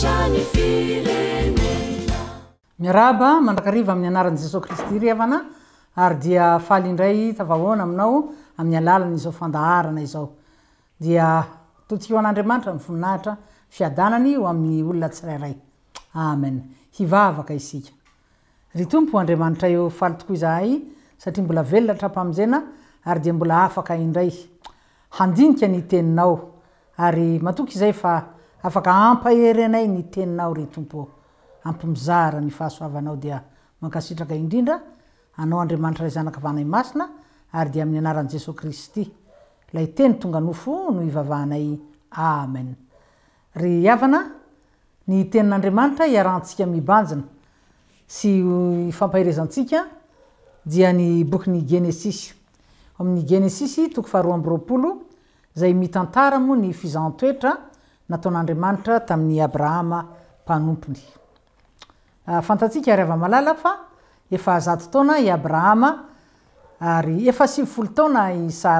sny filenela miaraba mandrakariva aminy anarany zeso ristyrevana ay dia falyindrayik hoanadramanitraahtr nyoamiy oona sraayv ompoadrmantraoambolaeaymbola a indray andinika ny teninao ary matoky zay fa afaka ampaheryanay ny teninao ry tompo ampimizara nifahasoavaaoaryaesorsy lay teny tonga nofo no avahnayya y teninadramanitra aratsikaiypreybokyny geneamiy genes toko faroaamyroaolo zay mitantara moa ny fizantoetra ronasara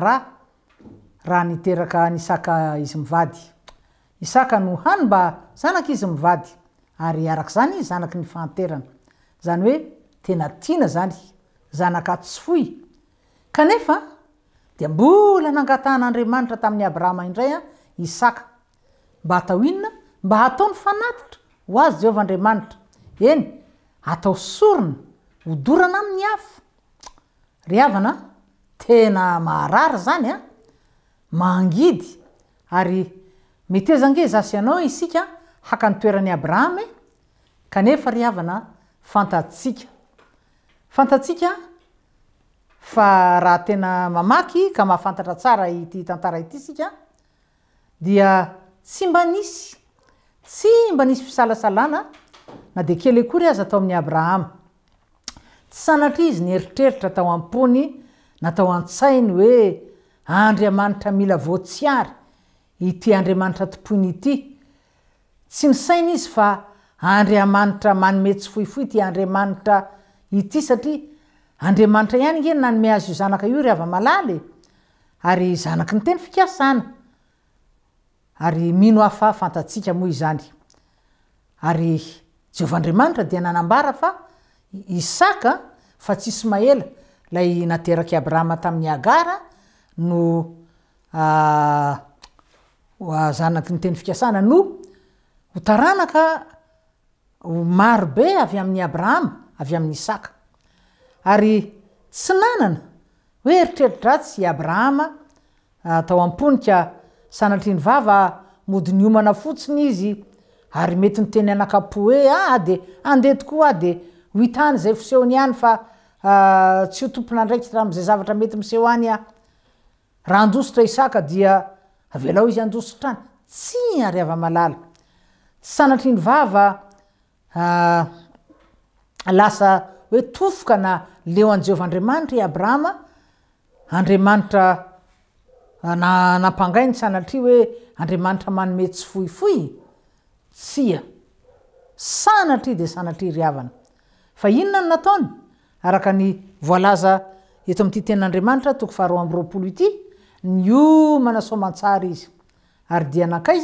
ah, raha nyteraka nysaka zymiady saaoanyanakizy iayanayaneaayoe tena tina zany zanaktsoy anefa d mbola nangatanandramanitra tami'ny abrahama indray a isaka aoyaiahazyeovrny atao sorina hodorana amny a yavana tena arary zanya ah. mangidy ary mety oezange zasy anao isika haka nytoeranyabraham eh? aefa ryavana fantasika fantatsika fa raha tena mamaky ka mahafantatra tsara ity tantara ity sika ia tsy mba nisy tsy mba nisy fisalasalana na de kele kory aza atao amin'ny abrahama tsy sanatr izy nyeritreritra atao ampony natao an-tsainy hoe andry amanitra mila votsyary ity andriamanitra topoiny ity tsy ny sainy izy a andry amanitra manmetsy fohifoy ty adamantr iy satria andriamanitraianyngeny name azanaa io ry aaay e. ary zanaky nyteny fikasany arymino hafa fantatsika moa zany ary jehovandriamanitra de nanambara fa isaka fa tsy ismaela lay nateraky abrahama tamin'ny agara no azanaky ny teny fikasana noo ho taranaka omaro be avy ami'ny abrahama avy amin'ny isaka ary tsy nanana hoe eritreritra tsy abrahama atao amponika sanatrinyvava modiny omana fotsiny izy ary mety ny teny anakapo he a ah, de andeh tokoa a ah, de hitany zay fosehony any fa ah, tsy ho tompona ndraiky ra mzay zavatra mety miseho any a raha andositra isakadia alao iy andosittra any tsy ary avamalala tsy sanatriny vava lasa hoe tofoka na leo an' jehova andriamanitra i abrahama andriamanitra nanampangay ny sanatry hoe andreamanitra manomety tsy foifoy sa natr de rnonoa t amty tenanandramanitra toko faharo amroapolo ity ny omana somantsar i arydiakaa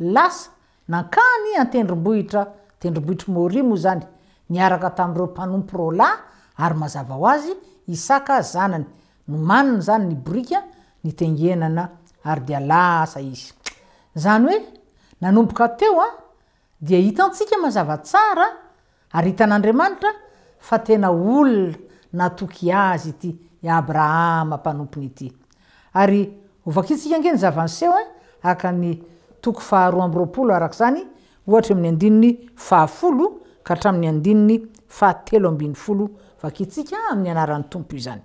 lasa nankany antendrombohitra atendrombohitry morimo zany nyaraka tamreo mpanompy rola ary mazava ho azy isaka zanany no maniny zany ny borika y hoe nanomboka teo a ah, dia hitantsika mazavatsara ary itan'andriamanitra fa tena olona natoky azy ity abrahamampanomponyiyary ovakitsika nge ny zavanseo eh, aka ny toky faharoa amroapolo arakzany oatry o ami'ny andinny fahafolo ka hatrami'ny andinny fahatelo ambi'ny folo vakitsika ami'ny anaran'ny tompo izany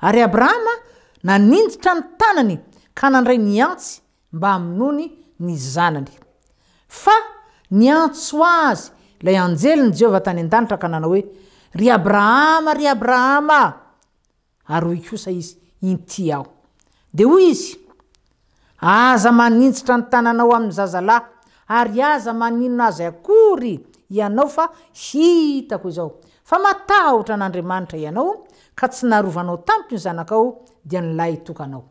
ary abrahama ah, naninjitra ny tanany ka nandray nyantsy mba aminoony ny zanany fa ny antso azy lay anjelyny jehovah tany an-danitra ka nanao hoe ry abrahama ry abrahamaa ary hoy kosa izy inty aho de hoy izy aza maninjitra ny tananao ami'ny zazalahy ary aza maninona azy akory ianao fa hitako izao fa matahotra an'andriamanitra ianao tsy navanao ampny zanakod lah okanaoeoo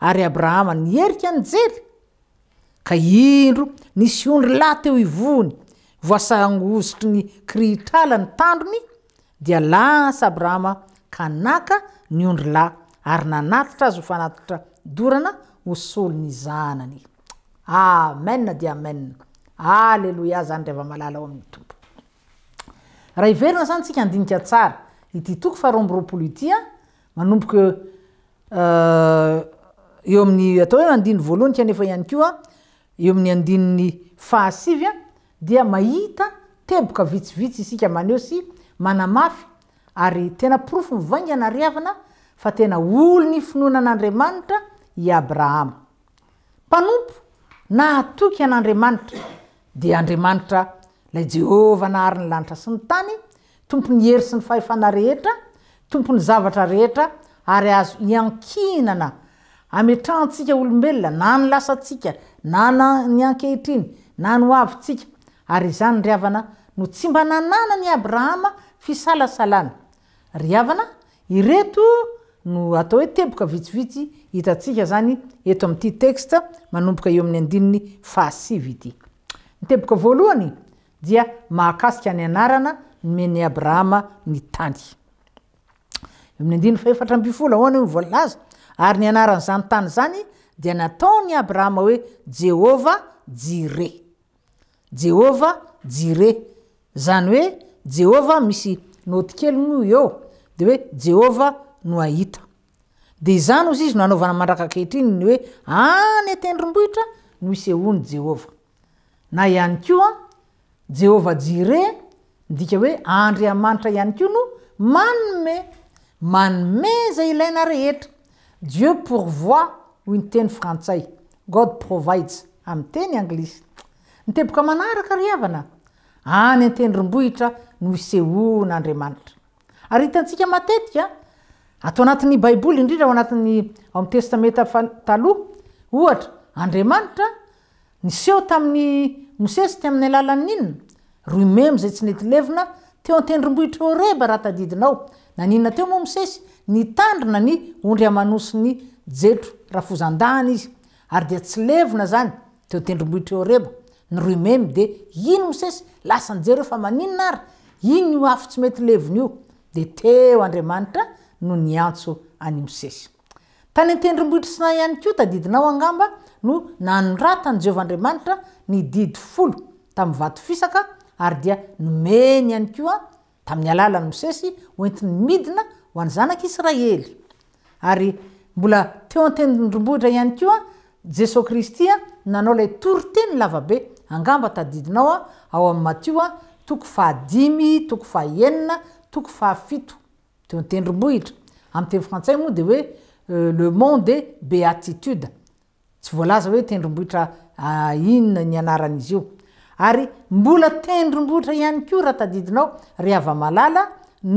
ary abrahama ny erika anjely ka indro nisy ondro lahy teo ivony voasaozitry ny kritrala ny tandrony dia lasy abrahama kanaa ny ondrolyair aasnahena nytska adinikasaa yo foboroaooyoooanyayeyeai'yayfahasiya eh, dia mahita teboka vitsivitsy isika maneo sy manamafy ary tena porofo mivanganariavana fa tena olo ny finoanan'andriamanitra iabrahamampanompo nahatoky anandramanitra de andr ajehovanahariny lanitra sy ny tany tompony eri sy ny fahfnreheratomponyeey azo iankinana ametratsika olombelona na ny lasatsika nany ankehitriny na nyavitsikayzanyryavana no tsy mba nanana ny abrahama fisalasalana ryavana ireto no ataohoe teboka vitsivitsy hitaikyyteoka voaoany dia mahakasika any anarana y ny aanzanytany zany di nataony abrahama oe jehova jire jehova jire zany hoe jehova misy noti kelynyio eo de hoe jehova no ahita de zany ozy izy no anaovana mandraka akehitrinyny hoe any etendrombohitra no isehony jehova na ihany koa jehova jire diaoe andry amanitra ihany ko no manome manome zay ilaina rehetra dieu pourvoi hoy nyteny frantsay god provides aminteny anglisy niteboka manaraka r havana any anteny rombohita no iseonaandriamanitra ary hitantsika matetika atao anatin'y baiboly indrindra ao anati'ny aomy testamentytaloh ohatra andriamanitra niseho tamin'ny mosesity amin'ny alalamin'inona ret etyeneo tendrombohitryorebaiaoateo moa misesy nytandrina ny ondry aanosony jeroaeeroboreeiny misesy lasanjereofa manina ary iny io afa tsy mety leviny io de eoooantsoaymisesy tanytendromboitra sina any ko tadidinaoambo andratnyeoandimanitra ny didi folo tam'y vaty fisaka ary dia nomeny iany kio a tami'ny alalany mosesy oenti'ny midinaoan'nzanakisraelybola teo ntenidrombohitra ianykoa jesos kristyananaolay toriteylavabe aamaiiaoioko faioaoo fateotenromboitey antsay oadeoe euh, le mnd de béatitde tsy volaza oe tenrombohita ah, inona ny anaran'izy io ary mbola tendrombohitra ihany ko raha tadidinao ry avamalala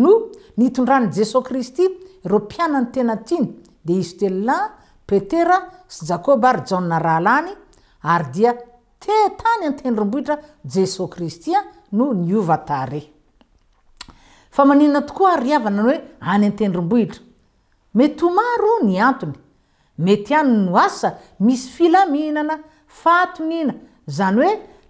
no nitondran' jesos kristy ro mpianany tena tiny de istella petera sy jakoba ary jaona rahalany ary dia te taany antendrombohitra jesoskristy a no ny ovatae fa manina tokoa ry avana any hoe any antendrombohitra mety o maro ny antony mety any no asa misy filaminana faton'ina zany oe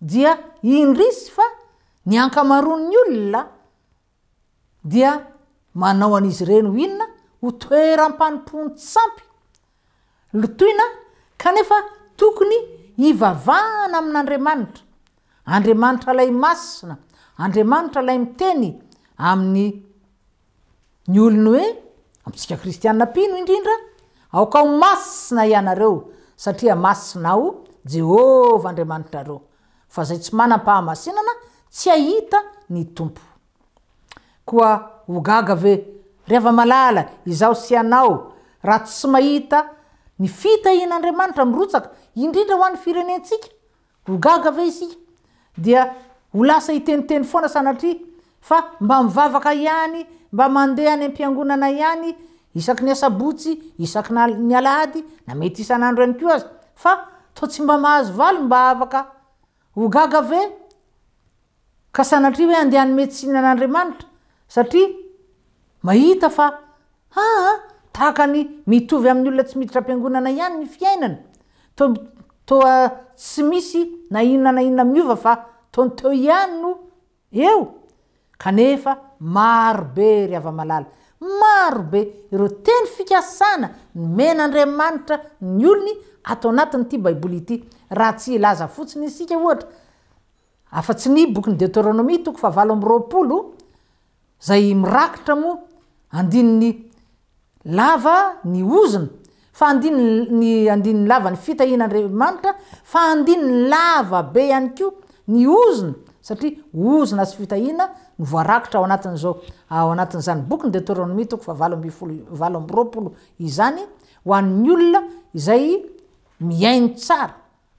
dia indrisy fa ny ankamaron'ny olona dia manao an'izy ireny ho inona ho toeram-panimpontsampy lotoyna kanefa tokony ivavahana amin'andriamanitra andriamanitra lay masina andriamanitra lay miteny amin'ny ny olony hoe amtsika kristianina mpino indrindra ao ka ho masina ianareo satria masina aho jehova andriamanitrareo faay tsy manampahamasinana syaitamogagervmalala izao sy anao asyait ftin'adramanitra irotsa indrindrahoa'ny firenesk iteniteny foana a mba mivavaka iany mba mandeha ny ampiangonana ihany isaky ny asabotsy isaky ny alady na mety isnandroanyoasymba mahazovalo mba avaka ho gagave ka sanatria hoe andehany metsina an'andriamanitra satria mahita fa aa ah, taaka ny mitovy amin'ny olona tsy miditra ampiangonana ihany ny fiainany totoa tsy misy nainona na inona miova fa tonyteo iany no eo kanefa marobe ry avamalala marobe ireo teny fikasana ny me n'andriamanitra ny olony ato anatiny ty baiboly ity raha tsy ilaza fotsiny isika ohatra afatsy ny bokiny deterônomi toko fa valo ambi roapolo zay mirakitra moa andinnylavninyave anyo ny ozna sariaoznnratraaaybokny deterôomi toko faovao am roapolo izany oanny olona zay miaino tsara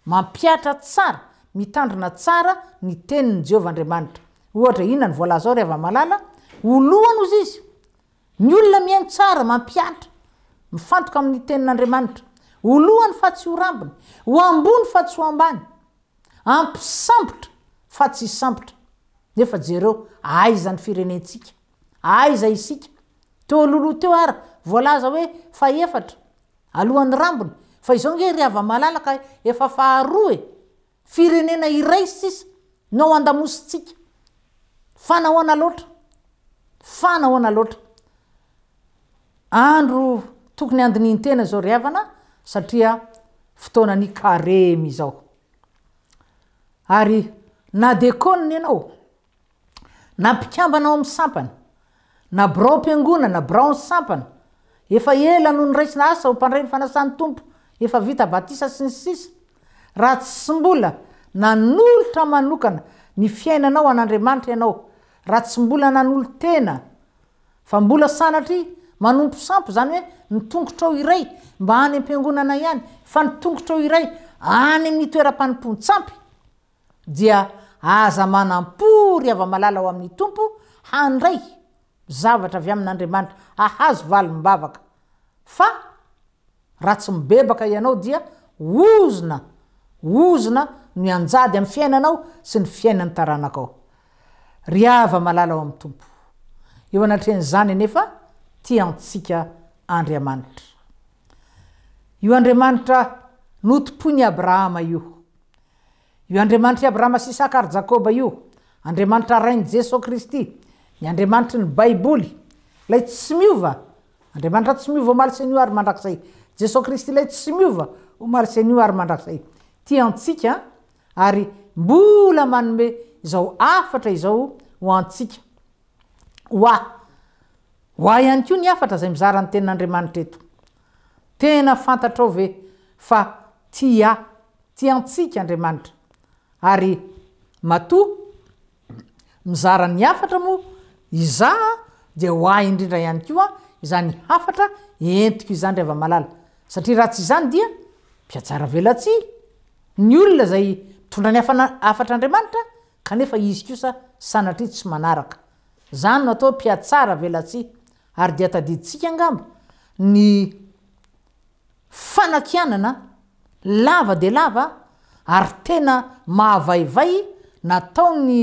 mampiatra tsara mitandrina tsara ny teniny eovarmanraohatraionaylohany ozy izy my olona miaino tsara mampiatra mifantoko aminy tenin'andramanitra olohany fa tsy ho rambony hoambony fa tsy hoambany ampisambotra fa tsy sambotra efeeoaizany irenesa aiza isika toloolo teo ara volaza hoe fa efatra alohan'ny rambony fa izao ne ry avamalalak efa faharo e firenena irai sisy nao andamositsika fanahoana loatra fanahona loatra andro tokony andinyny tena zao ryavana satria fotoanany aremy zao ay na deôny ianao nampikambanao amy sampana na borao m-piangona na braoy sampana efa elanoho ny raisy na asahompandray ny fanasa'ny tompo efa vita batisa sy ny sisa raha tsy mbola nanolota manokana ny fiainanao an'adriamanitra ianao raha tsy mbola nanolo tena fa mbola sanatry manompo sampo zany hoe ny tonkotrao iray mba any ampiangonana ihany fa ny tongotrao iray any amytoera-panimpontsampy dia aza manampo ry ava malala ao ami'ytompo handray zavatraavy aminadramantra ahazo valmbavaka fa aaienoydrmaitra ntimpony abrahama io io andriamanitra iabrahama sisaka ary jakôba io andriamanitra rainy jesos kristy ny andriamanitra ny baiboly lay tsy miova andriamanitra tsy miova o malisegny io ary mandrak'zay jesoy kristy lay tsy miova homarisen'io ary mandraksay ti antsika ary mbola manome izao afatra izao hoantsika hoa hoa ihany ko ny afatra zay mizarany tenin'andriamanitra eto tena fantatra o ve fa ti a ti antsika andramanitra ary matoa mizara ny afatra moa izà de hoa indrindra hany ko a za ny hafatra entiky izayndre vamalala satria raha tsy zany dia piatsara velatsi ny olona zay mitondra ny afatr' andriamanitra kanefa izy kosa sanatrizy tsy manaraka zany no atao hoe mpiatsara velatsi ary dea tadiditsika angambo ny fanankianana lava de lava ary tena mahavaivay nataony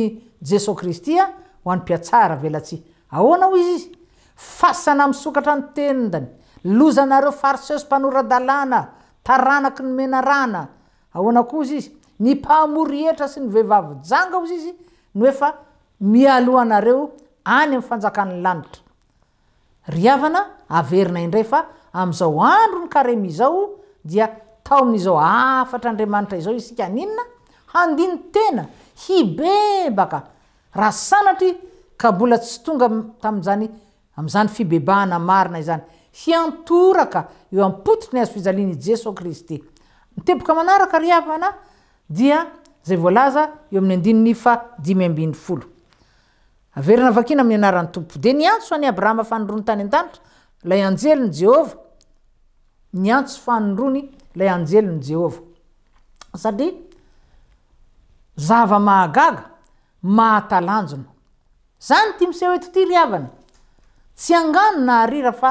jesosy kristya ho an'ny piatsara velatsy aoanaho izy izy fasana amsokatra ny tenydany lozanareo faritseosy mpanoradalàna taranaky ny menarana aoanakozyizy nypamorietra sy ny vehivavy janga ozy izynefmioanareo any amyfanakany lanitrain nandro nyey aooao afatrandrmanitra iao iskainn handiny tena hibebaka raha sanatry kabola tsy tonga tamzanyamzany fibebaana marina zany hiantoraka oampotityny azo fiaianyjeso kristy miteboka manaraka ryavanaaayaaoo de nyantso any arahamafanronytanyaaraaeyjev nyantsofaronyaaevaagaga maatalanjona zany ty mise oety ty ry avana tsy angano na arira fa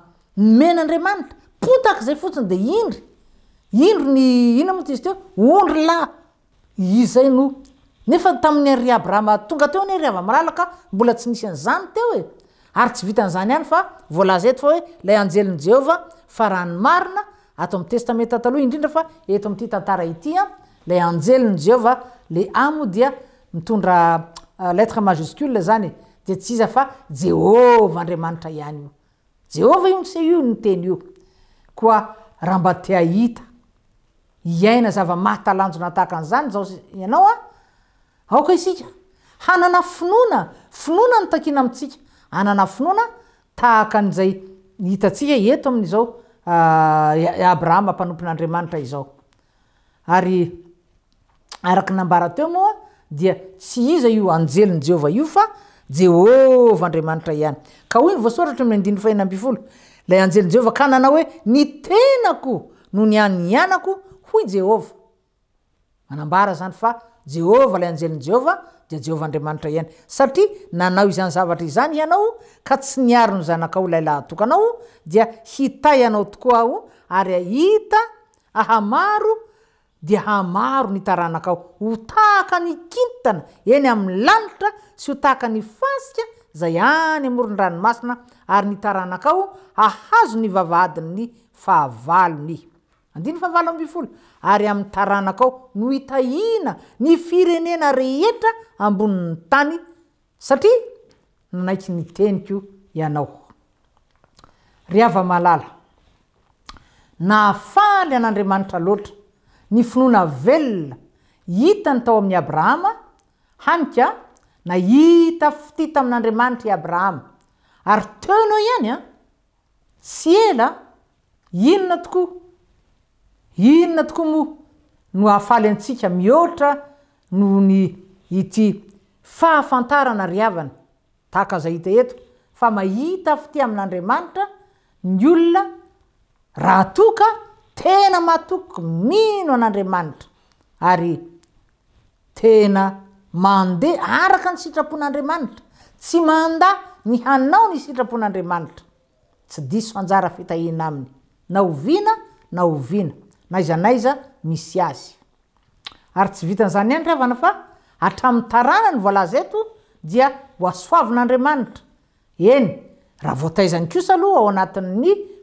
nymen' andriamanitra potaky zay fotsiny de indry indro ny ina moaty izy teo ondry lahy iyay no nefa tami'ny anriabyrahama tongateo y aravaa mbola tsy misy anzany teoeayyayiy teterindryeandriamanitra iany io jehovah io se io nyteny io koa raha mba tea hita iaina zava mahatalanjo na taaka an'zany zao ianao a aoka isika hanana finona finona ny takina amitsika anana finoana taaka an'zay itatsika eto ami'zao ah, abrahama mpanompon'andriamanitra izao ary araky nambara teo moo a dia tsy iza io anjeliny jehovah io fa jehova andriamanitra ihany ka hoy ny voasoratra miy ndindno fahina ampifola lay anjelini jehova ka nanao hoe ny tenako no ny anny anako ho jehova manambara zany fa jehova lay anjeliny jehova de jehova andramanitra ihany satria nanao izany zavatra izany ianao ka tsy niary ny zanakao lay laha tokanao dia hitay ianao tokoa aho ary ahita ahamaro di hamaro ny taranakao ho tahaka ny kintana eny amin'ny lalitra sy ho tahaka ny fasika zay any amoron-ranomasina ary ny taranakao ahazo ny vavadinyny fahavalony andiny fahavalo ambifolo ary amin'ny taranakao no itahina ny firenena rehetra amboni'ny tany satria nanaiky ny teniko ianao ry ava-maalala naafaly an'andriamanitra loatra ny finoana velona hita ny tao amin'ny abrahama hamika nahita fity tamin'andriamanitra i abrahama ary teonao ihany a ah, tsy ela inona tokoa inona tokoa moa no hahafaly antsika mihoatra noho ny ity fahafantarana ry avana taaka aza hita eto fa mahita fity amin'andriamanitra ny olona raha toka tena matoka mino an'andriamanitra ary tena mandeha araka ny sitrapon'andriamanitra tsy manda ny hanao ny sitrapon'andriamanitra tsy diso anjara fitahina aminy na ovina na ovina naizanaiza misy azy ary tsy vitan'zany andryavana fa atraminy taana ny volazeto dia hoasoavin'andriamanitra eny raha voataizany kosaaloha ao anatin'ny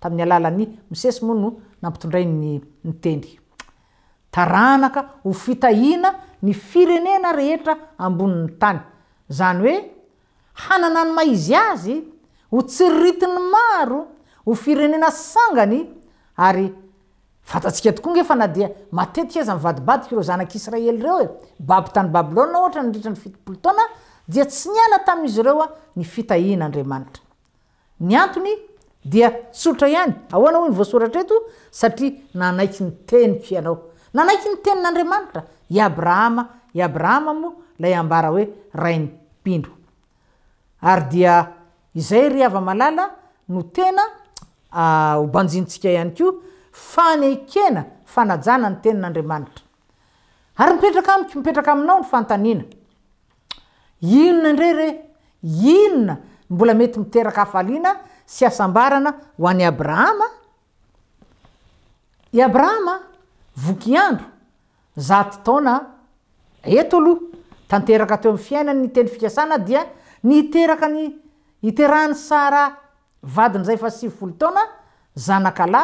tami'ny alalany misesy moano nampitondrayn nyteny taranaka ho fitahina ny firenena rehetra amboni'ny tany zany hoe hananany maizy azy ho tsiriritiny maro ho firenena sangany ary fatatika tooangefa na da ateika azavadibadika re zanakiraey reo e. babi tanybabilohata ndritrany fitpolotoana dia tsy nyaa tamizy reoa ny fitahina andaanitra ny antony dia sootra ihany aoanaoho ny voasoratra reto satria nanaiky ny teniko ianao nanaiky ny tenin'andriamanitra i abrahama i abrahama moa lay ambara hoe rain'ny mpindro ary dia izay ry ava malala no tena ah, obanjintsika ihany ko fanekena fanajana ny tenin'andriamanitra ary mipetraka amiko mipetraka aminao ny fantanina inona ndre re inona mbola mety miteraka afaliana y anahoany abrahama i abrahama voky andro zato taona eto aloa tanteraka teo amyfiainanyteny fikasana dia ny iteraka ny iterahan'ny sara vadinyzay fa sivfolo taona zanakla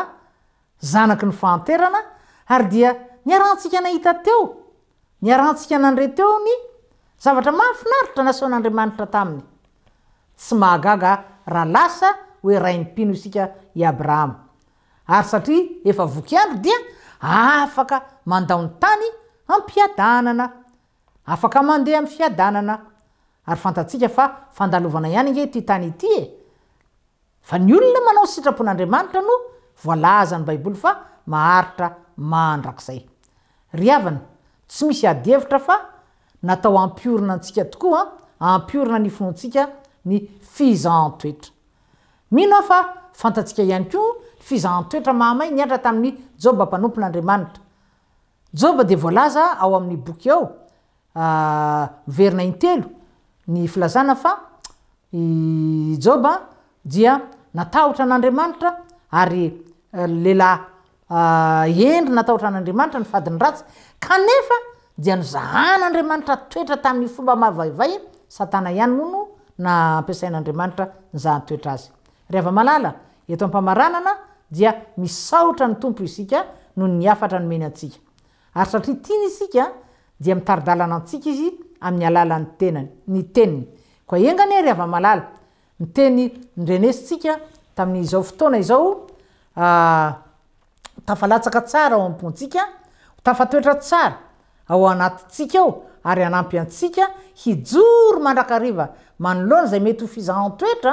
zanaky ny fanterana ary dia niarantsika nahita teo ny arantsika anandre teo ny zavatra mahafinaritra naseo anandriamanitra taminy tsy mahagaga rahalasa oaeokandro ia afaka mandaony tany ampiadanana afaka mandeha am fiadanana aryfanaika fa ndna hanyge ty tanyiyefa ny olona manao sitrapon'andriamanitra no vanyafaahaitra aandrakzayyna tsy misy adievitra fa natao ampiorina antsika tokoaa ampiorina ny fonoantsika ny fizantoetra minoofa fantatsika ihany ko fizahantoetra mahamay ny atra tamin'ny jobampanompon'andriamanitraodevzaaoa'yboky averinaintelony ah, aaaatra an'adramaitra aylelahendry eh, ah, nataotra an'andriamanitra ny fadinyratsy aef dia nyzahan'andriamanitra toetra tamin'ny fomba mahvaivay satana ihany no no na ampiasain'andriamanitra ny zahantoetra azy ryava malala eto am-pamaranana dia misaotranytompoonomny atidl a tafalatsaka tsara ao ampontsika tafatoetra tsara aoanatytsikao ary anampy antsika hijoro mandrakariva manoloany zay mety ho fizaantoetra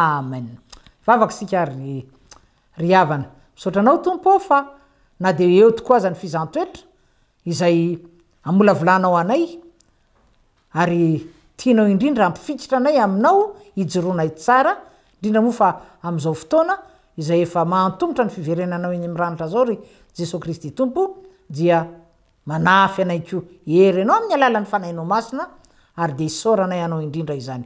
amen vavaky sika rvnamiaotranaotompo oaeeotoo aany fizantoetralaayaorndrampifikitra anayaoioronay sadrindraoafaaootanayefamatombotra ny fiverenanao iny amranitra zao ry jesos kristy tompoiaanay oeyenao any alala'nynaaoain ayde isôraanay anao indrindra izany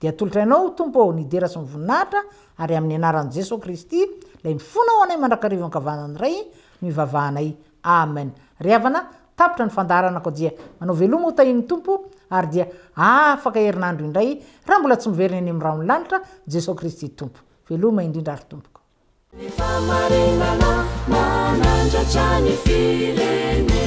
dia tolotra ianao tompo ao niderasy mivoninahitra ary amin'ny anaran'i jesos kristy lay ny fona ho anay mandrakarivoan-kavanany ray ny ivavahanay amen re avana tapitra ny fandaranako dia manao veloma ho tahin'ny tompo ary dia afaka herinandro indray raha mbola tsy miveriny any ami'y raha ny lanitra jesos kristy tompo veloma indrindra ary tompokony anaanandaa ny filen